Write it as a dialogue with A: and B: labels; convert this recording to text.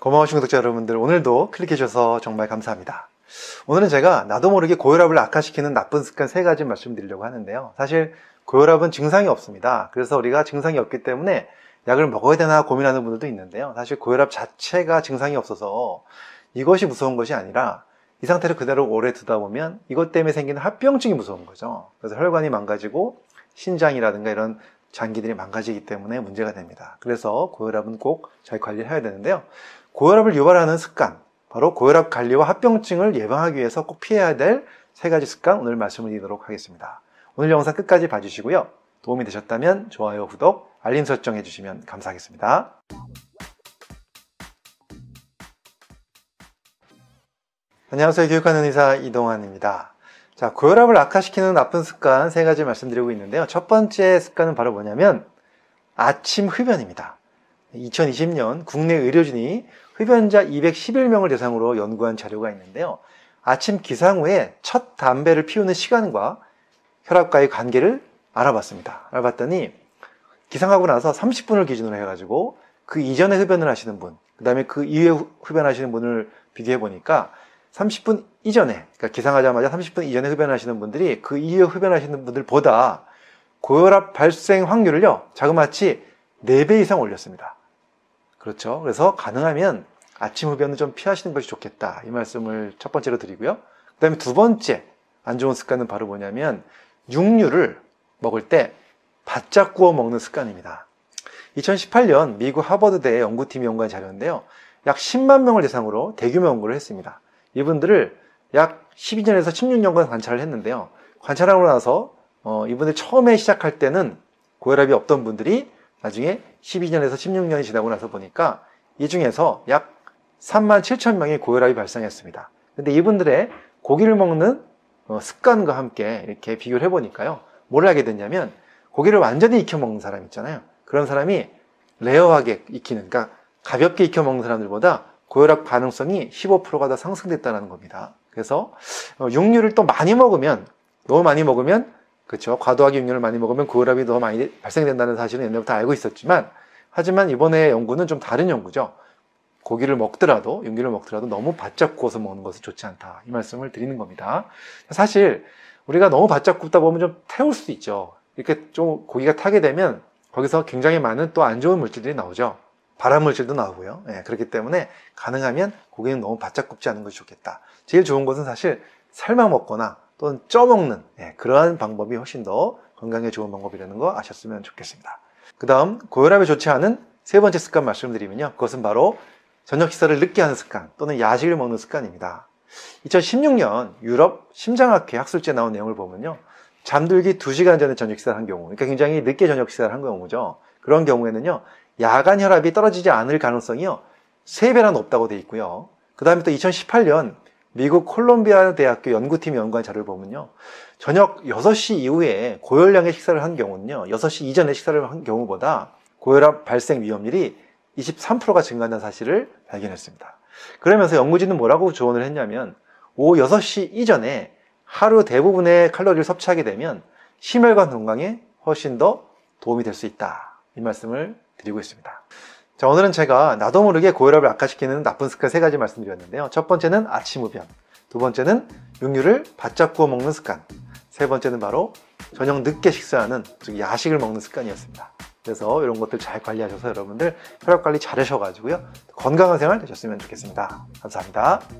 A: 고마우신 구독자 여러분들 오늘도 클릭해 주셔서 정말 감사합니다. 오늘은 제가 나도 모르게 고혈압을 악화시키는 나쁜 습관 세 가지 말씀드리려고 하는데요. 사실 고혈압은 증상이 없습니다. 그래서 우리가 증상이 없기 때문에 약을 먹어야 되나 고민하는 분들도 있는데요. 사실 고혈압 자체가 증상이 없어서 이것이 무서운 것이 아니라 이 상태를 그대로 오래 두다 보면 이것 때문에 생기는 합병증이 무서운 거죠. 그래서 혈관이 망가지고 신장이라든가 이런 장기들이 망가지기 때문에 문제가 됩니다. 그래서 고혈압은 꼭 잘 관리를 해야 되는데요. 고혈압을 유발하는 습관, 바로 고혈압 관리와 합병증을 예방하기 위해서 꼭 피해야 될 세 가지 습관 오늘 말씀을 드리도록 하겠습니다. 오늘 영상 끝까지 봐주시고요. 도움이 되셨다면 좋아요, 구독, 알림 설정 해주시면 감사하겠습니다. 안녕하세요. 교육하는 의사 이동환입니다. 자, 고혈압을 악화시키는 나쁜 습관 세 가지 말씀드리고 있는데요. 첫 번째 습관은 바로 뭐냐면 아침 흡연입니다. 2020년 국내 의료진이 흡연자 211명을 대상으로 연구한 자료가 있는데요. 아침 기상 후에 첫 담배를 피우는 시간과 혈압과의 관계를 알아봤습니다. 알아봤더니 기상하고 나서 30분을 기준으로 해가지고 그 이전에 흡연을 하시는 분, 그 다음에 그 이후에 흡연하시는 분을 비교해 보니까 30분 이전에, 그러니까 기상하자마자 30분 이전에 흡연하시는 분들이 그 이후에 흡연하시는 분들보다 고혈압 발생 확률을요, 자그마치 4배 이상 올렸습니다. 그렇죠. 그래서 가능하면 아침 흡연을좀 피하시는 것이 좋겠다. 이 말씀을 첫 번째로 드리고요. 그 다음에 두 번째 안 좋은 습관은 바로 뭐냐면 육류를 먹을 때 바짝 구워 먹는 습관입니다. 2018년 미국 하버드대 연구팀이 연구한 자료인데요. 약 10만 명을 대상으로 대규모 연구를 했습니다. 이분들을 약 12년에서 16년간 관찰을 했는데요. 관찰하고 나서 어, 이분들 처음에 시작할 때는 고혈압이 없던 분들이 나중에 12년에서 16년이 지나고 나서 보니까 이 중에서 약 3만 7천 명의 고혈압이 발생했습니다. 근데 이분들의 고기를 먹는 어, 습관과 함께 이렇게 비교를 해보니까요. 뭘 하게 됐냐면 고기를 완전히 익혀 먹는 사람 있잖아요. 그런 사람이 레어하게 익히는, 그러니까 가볍게 익혀 먹는 사람들보다 고혈압 가능성이 15%가 더 상승됐다는 겁니다. 그래서 어, 육류를 또 많이 먹으면 너무 많이 먹으면 그렇죠. 과도하게 육류를 많이 먹으면 고혈압이 더 많이 발생된다는 사실은 옛날부터 알고 있었지만 하지만 이번에 연구는 좀 다른 연구죠. 고기를 먹더라도 육류를 먹더라도 너무 바짝 구워서 먹는 것은 좋지 않다 이 말씀을 드리는 겁니다. 사실 우리가 너무 바짝 굽다 보면 좀 태울 수 있죠. 이렇게 좀 고기가 타게 되면 거기서 굉장히 많은 또 안 좋은 물질들이 나오죠. 발암물질도 나오고요. 예, 그렇기 때문에 가능하면 고기는 너무 바짝 굽지 않는 것이 좋겠다. 제일 좋은 것은 사실 삶아 먹거나 또는 쪄먹는 예, 그러한 방법이 훨씬 더 건강에 좋은 방법이라는 거 아셨으면 좋겠습니다. 그 다음 고혈압에 좋지 않은 세 번째 습관 말씀드리면요. 그것은 바로 저녁 식사를 늦게 하는 습관 또는 야식을 먹는 습관입니다. 2016년 유럽 심장학회 학술지에 나온 내용을 보면요. 잠들기 2시간 전에 저녁 식사를 한 경우, 그러니까 굉장히 늦게 저녁 식사를 한 경우죠. 그런 경우에는요, 야간 혈압이 떨어지지 않을 가능성이요. 3배나 높다고 되어 있고요. 그 다음에 또 2018년 미국 콜롬비아 대학교 연구팀 연구한 자료를 보면요. 저녁 6시 이후에 고열량의 식사를 한 경우는요. 6시 이전에 식사를 한 경우보다 고혈압 발생 위험률이 23%가 증가한다는 사실을 발견했습니다. 그러면서 연구진은 뭐라고 조언을 했냐면 오후 6시 이전에 하루 대부분의 칼로리를 섭취하게 되면 심혈관 건강에 훨씬 더 도움이 될 수 있다. 이 말씀을 드리고 있습니다. 자, 오늘은 제가 나도 모르게 고혈압을 악화시키는 나쁜 습관 세 가지 말씀드렸는데요. 첫 번째는 아침 우연두 번째는 육류를 바짝 구워 먹는 습관, 세 번째는 바로 저녁 늦게 식사하는 즉 야식을 먹는 습관이었습니다. 그래서 이런 것들 잘 관리하셔서 여러분들 혈압 관리 잘 하셔가지고요. 건강한 생활 되셨으면 좋겠습니다. 감사합니다.